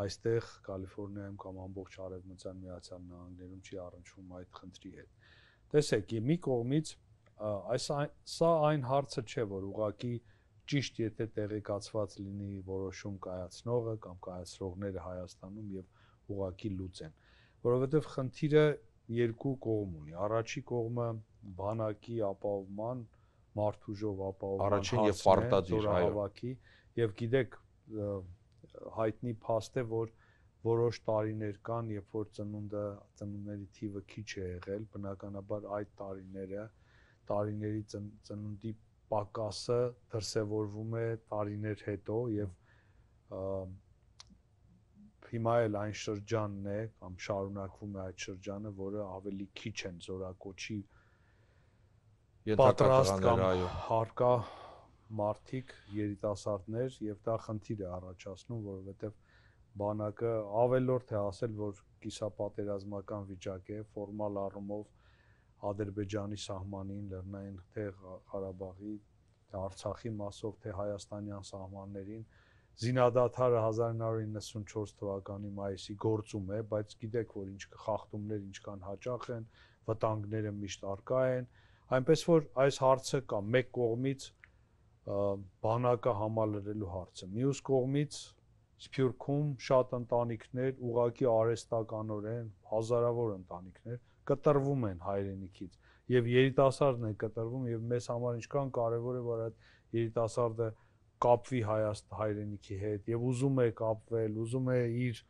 այստեղ Կալիֆոռնիայում կամ ամբողջ արևմտյան միացյալ նահանգներում չի առնչվում այդ խնդրի հետ։ Տեսեք, մի կողմից այս սա այն հարցը չէ, որ ուղակի ճիշտ եթե տեղեկացված լինի որոշում կայացնողը կամ կայացրողները Հայաստանում եւ ուղակի լուծեն որովհետեւ խնդիրը երկու կողմ ունի առաջի կողմը բանակի ապահովման մարդուժով ապահովման առաջին եւ պարտադիր հայովակի եւ գիտեք հայտնի փաստ է որ որոշ տարիներ կան, երբ որ ծնունդը ծնունդների թիվը քիչ է եղել, բնականաբար այդ տարիները տարիների ծնունդի պակասը դրսևորվում է տարիներ հետո եւ հիմա էլ այն շրջանն է կամ շարունակվում է այդ շրջանը, որը ավելի քիչ են զորակոչի պատրաստ կամ հարկա մարտիկ երիտասարդներ եւ դա խնդիր է առաջացնում, որովհետեւ բանակը ավելորդ է ասել, որ կիսապատերազմական վիճակ է, ֆորմալ առումով Ադրբեջանի սահմանին, Լեռնային թե Ղարաբաղի, թե Արցախի մասով, թե հայաստանյան սահմաններին զինադադարը 1994 թվականի մայիսի գործում է, բայց գիտեք, որ ինչ խախտումներ ինչքան հաճախ են, վտանգները միշտ արկա են, այնպես որ այս հարցը կա մեկ կողմից բանակը համալրելու հարցը, մյուս կողմից Սփյուռքում շատ ընտանիքներ ուղակի արեստականորեն հազարավոր ընտանիքներ կտրվում են հայրենիքից եւ երիտասարդն է կտրվում եւ մեզ համար ինչքան կարեւոր է որ այդ երիտասարդը կապվի Հայաստան հայրենիքի հետ եւ ուզում է կապվել, ուզում է իր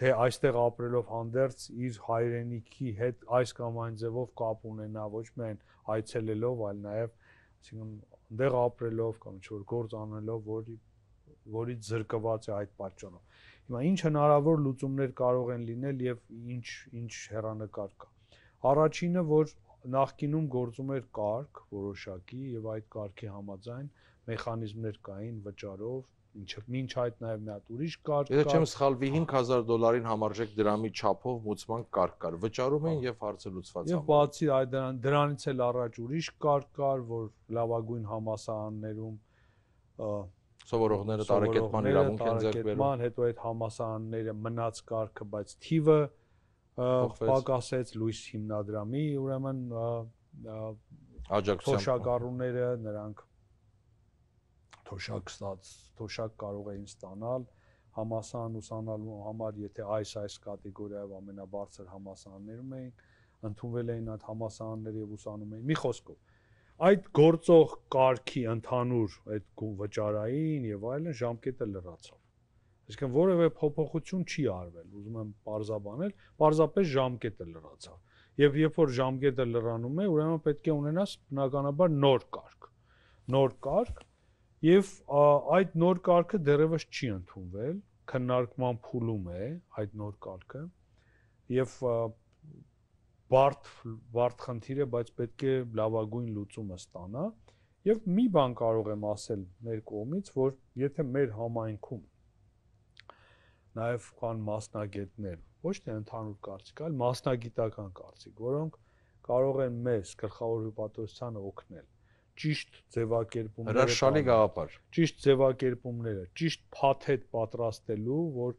թե այստեղ ապրելով հանդերձ իր հայրենիքի հետ այս կամ այն ձևով կապ ունենա ոչ միայն այցելելով, այլ նաեւ այսինքն այնտեղ ապրելով կամ ինչ-որ գործ անելով, որի որից զրկված է այդ պատճառով։ Հիմա ինչ հնարավոր լուծումներ կարող են լինել եւ ինչ ինչ հերանեկար կա Առաջինը, որ նախկինում գործում էր կարգ որոշակի եւ այդ կարգի համաձայն մեխանիզմներ կային վճարով ինչ մինչ այդ նաև նա ուրիշ կարգ կար։ Եթե չեմ սխալվի 5000 դոլարին համարժեք դրամի չափով մուծման կարգ կար։ Վճարում էին եւ հարցը լուծված ամեն։ Եվ բացի այդ դրանից էլ առաջ ուրիշ կարգ կար, որ լավագույն համասարաններում սովորողները տարեկետման իրավունք են ձեռք բերում։ Հետո այդ համասարանները մնաց կարգը, բայց թիվը պակասեց լույս հիմնադրամի, ուրեմն աջակցության հա։ թոշակառուները նրանք թոշակ ստաց, թոշակ կարող էին ստանալ համասան ուսանալու համար, եթե այս այս կատեգորիայով ամենաբարձր համասաններում էին, ընդունվել էին այդ համասանները եւ ուսանում էին։ Մի խոսքով, այդ գործող կարգի ընդհանուր այդ վճարային եւ այլն ժամկետը լրացավ Այսինքն որևէ փոփոխություն չի արվել, ուզում եմ parzabanել, parzapes ժամկետը լրացավ։ Եվ երբ որ ժամկետը լրանում է, ուրեմն պետք է ունենաս բնականաբար նոր կարգ։ Նոր կարգ եւ այդ նոր կարգը դեռևս չի ընդունվել, քննարկման փուլում է այդ նոր կարգը եւ բարդ բարդ խնդիր է, բայց պետք է լավագույն լուծումը ստանա։ Եվ մի բան կարող եմ ասել մեր կողմից, որ եթե մեր համայնքում նաև կան մասնագետներ, ոչ թե ընդհանուր կարծիք, այլ մասնագիտական կարծիք, որոնք կարող են մեզ գլխավոր հյուպատոսությանը օգնել ճիշտ ձևակերպումները հրաշալի գաղափար ճիշտ ձևակերպումները ճիշտ փաթեթ պատրաստելու որ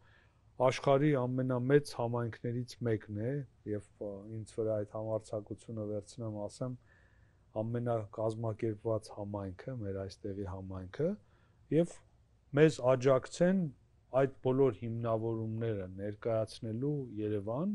աշխարհի ամենամեծ համայնքներից մեկն է եւ ինձ վրա այդ համարձակությունը վերցնեմ ասեմ ամենակազմակերպված համայնքը մեր այստեղի համայնքը եւ մեզ աջակցեն այդ բոլոր հիմնավորումները ներկայացնելու Երևան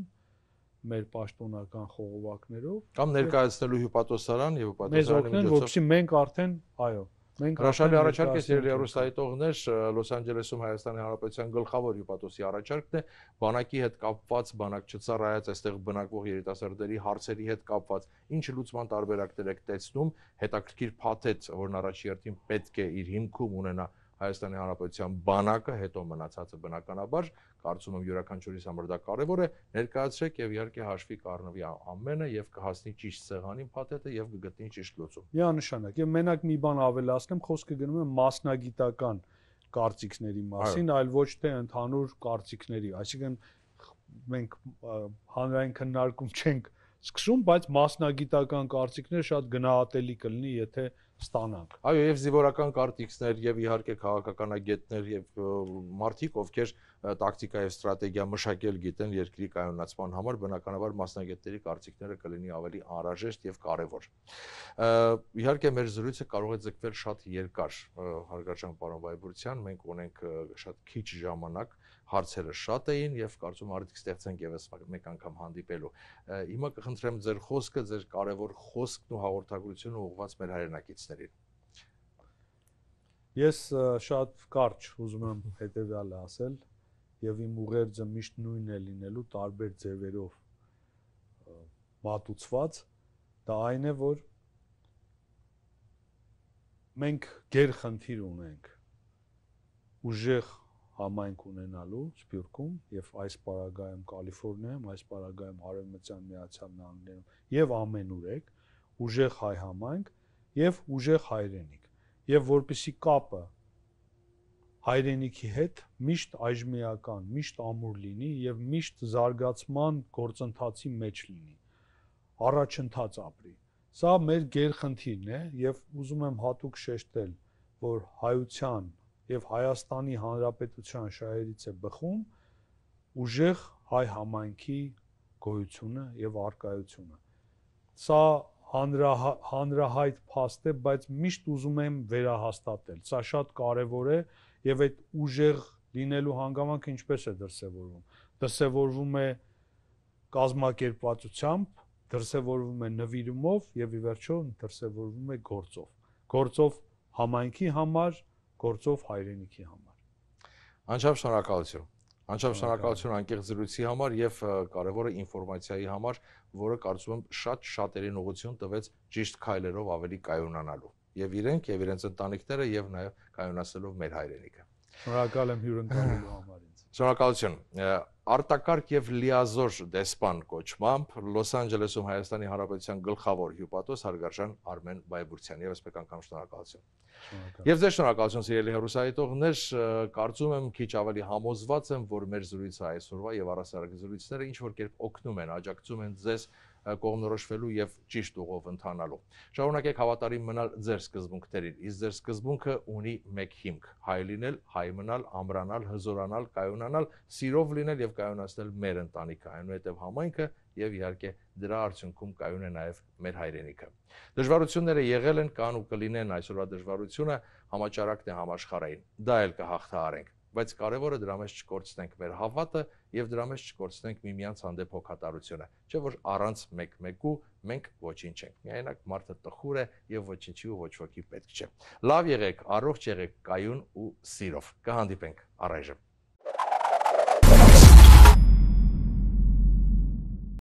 մեր պաշտոնական խողովակներով կամ ներկայացնելու հյուպատոսարան եւ հյուպատոսարանի միջոցով։ Մեզ օգնեն, որովհետեւ մենք արդեն, այո, Մենք հրաշալի առաջարկ է երրորդ հեռուստայտողներ Լոս Անջելեսում Հայաստանի Հանրապետության գլխավոր հյուպատոսի առաջարկն է բանակի հետ կապված բանակ չծառայած այստեղ բնակվող երիտասարդների հարցերի հետ կապված ինչ լուծման տարբերակներ եք տեսնում հետաքրքիր փաթեթ որն առաջի հերթին պետք է իր հիմքում ունենա Հայաստանի Հանրապետության բանակը, հետո մնացածը բնականաբար, կարծում եմ յուրաքանչյուրիս համար դա կարևոր է, ներկայացրեք եւ իհարկե հաշվի կառնվի ամենը եւ կհասնի ճիշտ սեղանին փաթեթը եւ կգտնի ճիշտ լուծում։ Միանշանակ, եւ մենակ մի բան ավելացնեմ, խոսքը գնում է մասնագիտական կարծիքների մասին, այլ ոչ թե ընդհանուր կարծիքների, այսինքն մենք հանրային քննարկում չենք սկսում, բայց մասնագիտական կարծիքները շատ գնահատելի կլինի, եթե ստանանք։ Այո, եւ զինվորական կարտիքներ եւ իհարկե քաղաքականագետներ եւ մարդիկ, ովքեր տակտիկա եւ ստրատեգիա մշակել գիտեն երկրի կայունացման համար, բնականաբար մասնագետների կարծիքները կլինի ավելի անհրաժեշտ եւ կարեւոր։ Իհարկե մեր զրույցը կարող է ձգվել շատ երկար, հարգարժան պարոն Վայբուրցյան, մենք ունենք շատ քիչ ժամանակ, հարցերը շատ էին եւ կարծում արդյոք ստեղծենք եւս մեկ անգամ հանդիպելու։ Հիմա կխնդրեմ ձեր խոսքը, ձեր կարևոր խոսքն ու հաղորդագրությունը ուղղված մեր հայրենակիցներին։ Ես շատ կարճ ուզում եմ հետեւյալը ասել եւ իմ ուղերձը միշտ նույնն է լինելու տարբեր ձևերով մատուցված դա այն է որ մենք ģեր խնդիր ունենք ուժեղ համայնք ունենալու Սփյուռքում եւ այս պարագայում Կալիֆոռնիայում, այս պարագայում Արևմտյան Միացյալ Նահանգներում եւ ամենուրեք ուժեղ հայ համայնք եւ ուժեղ հայրենիք եւ որպիսի կապը հայրենիքի հետ միշտ այժմիական, միշտ ամուր լինի եւ միշտ զարգացման գործընթացի մեջ լինի։ Առաջընթաց ապրի։ Սա մեր գերխնդիրն է եւ ուզում եմ հատուկ շեշտել, որ հայության եւ Հայաստանի Հանրապետության շահերից է բխում ուժեղ հայ համայնքի գոյությունը եւ արկայությունը։ Սա հանրահայ, հանրահայտ փաստ է, բայց միշտ ուզում եմ վերահաստատել։ Սա շատ կարեւոր է եւ այդ ուժեղ լինելու հանգամանքը ինչպես է դրսևորվում։ Դրսևորվում է կազմակերպվածությամբ, դրսևորվում է նվիրումով եւ ի վերջո դրսևորվում է գործով։ Գործով համայնքի համար, գործով հայրենիքի համար։ Անչափ շնորհակալություն։ Անչափ շնորհակալություն անկեղծ զրույցի համար եւ կարեւորը ինֆորմացիայի համար, որը կարծում եմ շատ շատերին ուղղություն տվեց ճիշտ քայլերով ավելի կայունանալու։ Եվ իրենք եւ իրենց ընտանիքները եւ նաեւ կայունացնելով մեր հայրենիքը։ Շնորհակալ եմ հյուրընկալելու համար։ Շնորհակալություն։ Արտակարգ եւ լիազոր դեսպան կոչմամբ Լոս Անջելեսում Հայաստանի Հանրապետության գլխավոր հյուպատոս հարգարժան Արմեն Բայբուրցյան եւս մեկ անգամ շնորհակալություն։ Եվ ձեզ շնորհակալություն սիրելի հերոսայիտողներ, կարծում եմ քիչ ավելի համոզված եմ, որ մեր զրույցը այսօրվա եւ առասարակ զրույցները ինչ որ կերպ օգնում են, աջակցում են ձեզ կողմնորոշվելու եւ ճիշտ ուղով ընթանալու։ Շարունակեք հավատարիմ մնալ ձեր սկզբունքներին, իսկ ձեր սկզբունքը ունի մեկ հիմք՝ հայ լինել, հայ մնալ, ամրանալ, հզորանալ, կայունանալ, սիրով լինել եւ կայունացնել մեր ընտանիքը, այնուհետեւ համայնքը եւ իհարկե դրա արդյունքում կայուն է նաեւ մեր հայրենիքը։ Դժվարությունները եղել են կան ու կլինեն այսօրվա դժվարությունը համաճարակն է համաշխարհային։ Դա էլ կհաղթահարենք, բայց կարևորը դրա մեջ չկորցնենք մեր հավատը եւ դրա մեջ չկորցնենք միմյանց հանդեպ հոգատարությունը, չէ՞ որ առանց մեկ-մեկու մենք ոչինչ ենք։ Միայնակ մարդը տխուր է եւ ոչինչի ու ոչ ոքի պետք չէ։ Լավ եղեք, առողջ եղեք, կայուն ու սիրով։ Կհանդիպենք առայժմ։